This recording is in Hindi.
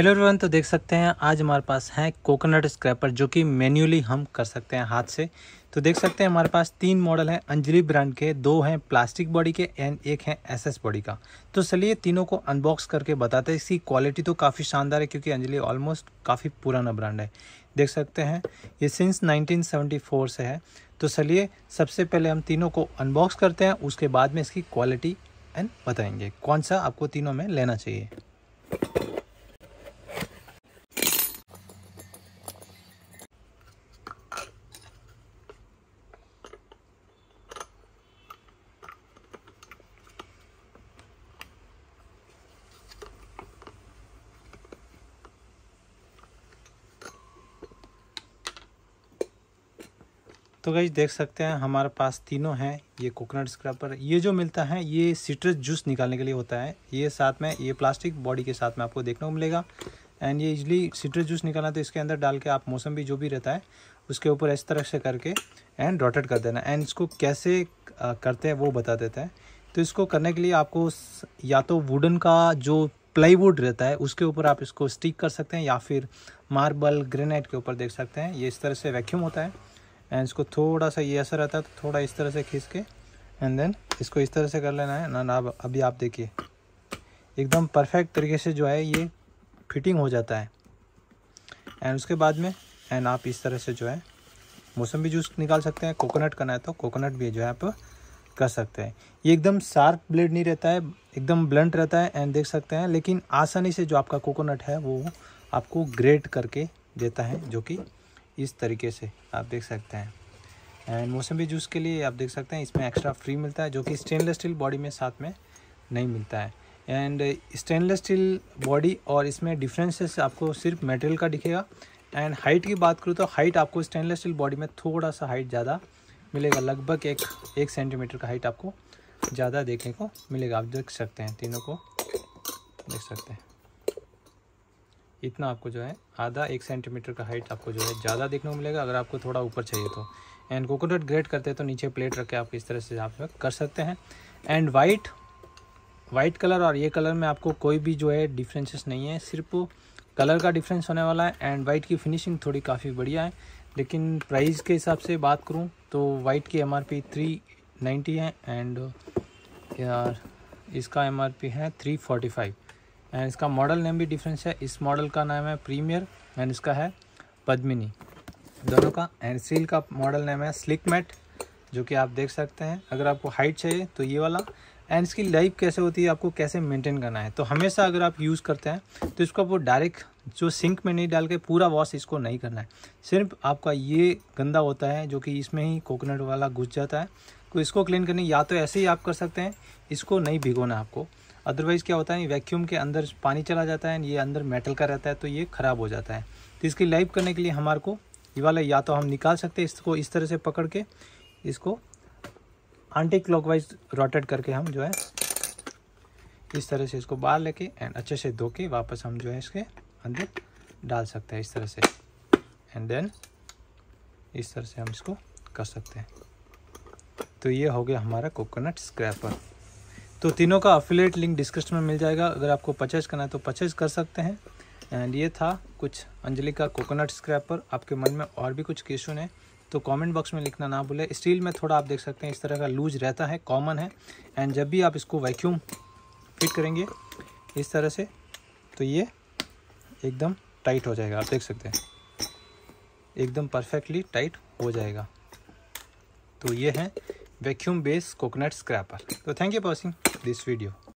हेलो एवरीवन तो देख सकते हैं आज हमारे पास है कोकोनट स्क्रैपर जो कि मैन्युअली हम कर सकते हैं हाथ से तो देख सकते हैं हमारे पास तीन मॉडल हैं अंजलि ब्रांड के दो हैं प्लास्टिक बॉडी के एंड एक है एसएस बॉडी का तो चलिए तीनों को अनबॉक्स करके बताते हैं इसकी क्वालिटी तो काफ़ी शानदार है क्योंकि अंजलि ऑलमोस्ट काफ़ी पुराना ब्रांड है देख सकते हैं ये सिंस नाइनटीन से है तो चलिए सबसे पहले हम तीनों को अनबॉक्स करते हैं उसके बाद में इसकी क्वालिटी एंड बताएंगे कौन सा आपको तीनों में लेना चाहिए तो गई देख सकते हैं हमारे पास तीनों हैं ये कोकोनट स्क्रबर ये जो मिलता है ये सिट्रस जूस निकालने के लिए होता है ये साथ में ये प्लास्टिक बॉडी के साथ में आपको देखने को मिलेगा एंड ये इजली सिट्रस जूस निकालना तो इसके अंदर डाल के आप मौसम भी जो भी रहता है उसके ऊपर इस तरह से करके एंड डॉटेड कर देना एंड इसको कैसे करते हैं वो बता देते हैं तो इसको करने के लिए आपको या तो वुडन का जो प्लाईवुड रहता है उसके ऊपर आप इसको स्टिक कर सकते हैं या फिर मार्बल ग्रेनाइट के ऊपर देख सकते हैं ये इस तरह से वैक्यूम होता है एंड इसको थोड़ा सा ये ऐसा रहता है तो थोड़ा इस तरह से खींच के एंड देन इसको इस तरह से कर लेना है ना आप अभी आप देखिए एकदम परफेक्ट तरीके से जो है ये फिटिंग हो जाता है एंड उसके बाद में एंड आप इस तरह से जो है मौसमी जूस निकाल सकते हैं कोकोनट करना है तो कोकोनट भी जो है आप कर सकते हैं ये एकदम शार्प ब्लेड नहीं रहता है एकदम ब्लंट रहता है एंड देख सकते हैं लेकिन आसानी से जो आपका कोकोनट है वो आपको ग्रेट करके देता है जो कि इस तरीके से आप देख सकते हैं एंड मौसमी जूस के लिए आप देख सकते हैं इसमें एक्स्ट्रा फ्री मिलता है जो कि स्टेनलेस स्टील बॉडी में साथ में नहीं मिलता है एंड स्टेनलेस स्टील बॉडी और इसमें डिफ्रेंसेस आपको सिर्फ मटेरियल का दिखेगा एंड हाइट की बात करूँ तो हाइट आपको स्टेनलेस स्टील बॉडी में थोड़ा सा हाइट ज़्यादा मिलेगा लगभग एक एक सेंटीमीटर का हाइट आपको ज़्यादा देखने को मिलेगा आप देख सकते हैं तीनों को देख सकते हैं इतना आपको जो है आधा एक सेंटीमीटर का हाइट आपको जो है ज़्यादा देखने को मिलेगा अगर आपको थोड़ा ऊपर चाहिए तो एंड कोकोनट ग्रेट करते हैं तो नीचे प्लेट रख के आप इस तरह से आप कर सकते हैं एंड वाइट वाइट कलर और ये कलर में आपको कोई भी जो है डिफरेंसेस नहीं है सिर्फ कलर का डिफरेंस होने वाला है एंड वाइट की फिनिशिंग थोड़ी काफ़ी बढ़िया है लेकिन प्राइस के हिसाब से बात करूँ तो वाइट की M R P three ninety है एंड यार इसका एम आर पी है थ्री फोर्टी फाइव एंड इसका मॉडल नेम भी डिफरेंस है इस मॉडल का नाम है प्रीमियर एंड इसका है पद्मिनी दोनों का एंड सील का मॉडल नेम है स्लिक मैट जो कि आप देख सकते हैं अगर आपको हाइट चाहिए तो ये वाला एंड इसकी लाइफ कैसे होती है आपको कैसे मेंटेन करना है तो हमेशा अगर आप यूज़ करते हैं तो इसको आपको डायरेक्ट जो सिंक में नहीं डाल के पूरा वॉश इसको नहीं करना है सिर्फ आपका ये गंदा होता है जो कि इसमें ही कोकोनट वाला घुस जाता है तो इसको क्लीन करने या तो ऐसे ही आप कर सकते हैं इसको नहीं भिगोना आपको अदरवाइज़ क्या होता है वैक्यूम के अंदर पानी चला जाता है ये अंदर मेटल का रहता है तो ये ख़राब हो जाता है तो इसकी लाइव करने के लिए हमारे को ये वाला या तो हम निकाल सकते हैं इसको इस तरह से पकड़ के इसको आंटी क्लॉक वाइज रोटेट करके हम जो है इस तरह से इसको बाहर लेके एंड अच्छे से धो के वापस हम जो है इसके अंदर डाल सकते हैं इस तरह से एंड देन इस तरह से हम इसको कर सकते हैं तो ये हो गया हमारा कोकोनट स्क्रैपर तो तीनों का अफिलेट लिंक डिस्क्रिप्शन में मिल जाएगा अगर आपको परचेज करना है तो परचेज कर सकते हैं एंड ये था कुछ अंजलि का कोकोनट स्क्रैपर आपके मन में और भी कुछ क्वेश्चन है तो कमेंट बॉक्स में लिखना ना भूलें स्टील में थोड़ा आप देख सकते हैं इस तरह का लूज रहता है कॉमन है एंड जब भी आप इसको वैक्यूम फिट करेंगे इस तरह से तो ये एकदम टाइट हो जाएगा आप देख सकते हैं एकदम परफेक्टली टाइट हो जाएगा तो ये है वैक्यूम बेस कोकोनट स्क्रैपर तो thank you for watching this video